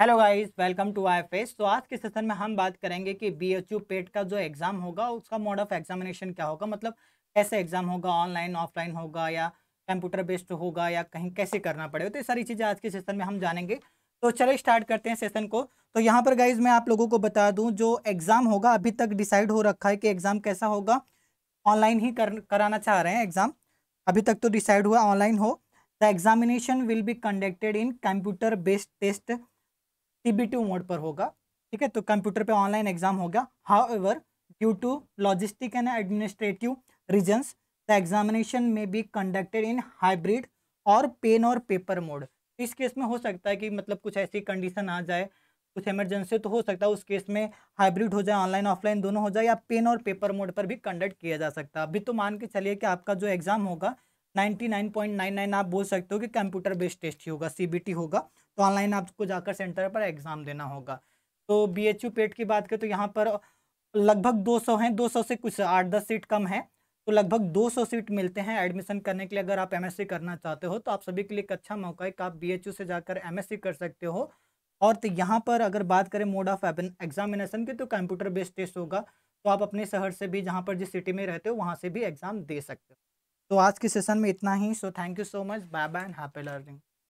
hello guys welcome to I face तो आज के सेशन में हम बात करेंगे कि बी एच यू पेट का जो एग्ज़ाम होगा उसका मोड ऑफ एग्जामिनेशन क्या होगा मतलब कैसे एग्ज़ाम होगा ऑनलाइन ऑफलाइन होगा या कंप्यूटर बेस्ड होगा या कहीं कैसे करना पड़ेगा तो ये सारी चीज़ें आज के सेशन में हम जानेंगे तो चलो स्टार्ट करते हैं सेशन को तो यहाँ पर गाइज मैं आप लोगों को बता दूँ जो एग्ज़ाम होगा अभी तक डिसाइड हो रखा है कि एग्ज़ाम कैसा होगा ऑनलाइन ही कर, कराना चाह रहे हैं एग्ज़ाम अभी तक तो डिसाइड हुआ ऑनलाइन हो the examination will be conducted in computer based test CBT mode पर होगा ठीक है तो कंप्यूटर पे ऑनलाइन एग्जाम होगा however due to logistic and administrative reasons the examination may be conducted in hybrid or pen or paper mode इस case में हो सकता है कि मतलब कुछ ऐसी कंडीशन आ जाए कुछ इमरजेंसी तो हो सकता है उस केस में हाइब्रिड हो जाए ऑनलाइन ऑफलाइन दोनों हो जाए या पेन और पेपर मोड पर भी कंडक्ट किया जा सकता है अभी तो मान के चलिए कि आपका जो एग्ज़ाम होगा 99.99 आप बोल सकते हो कि कंप्यूटर बेस्ड टेस्ट ही होगा सी होगा तो ऑनलाइन आपको जाकर सेंटर पर एग्ज़ाम देना होगा तो बीएचयू पेट की बात करें तो यहाँ पर लगभग 200 हैं 200 से कुछ आठ दस सीट कम है तो लगभग 200 सीट मिलते हैं एडमिशन करने के लिए अगर आप एमएससी करना चाहते हो तो आप सभी के लिए एक अच्छा मौका है कि आप बी से जाकर एमएससी कर सकते हो और तो यहाँ पर अगर बात करें मोड ऑफ एग्जामिनेशन की तो कंप्यूटर बेस्ड टेस्ट होगा तो आप अपने शहर से भी जहाँ पर जिस सिटी में रहते हो वहाँ से भी एग्ज़ाम दे सकते हो तो आज के सेशन में इतना ही so thank you so much bye bye and happy learning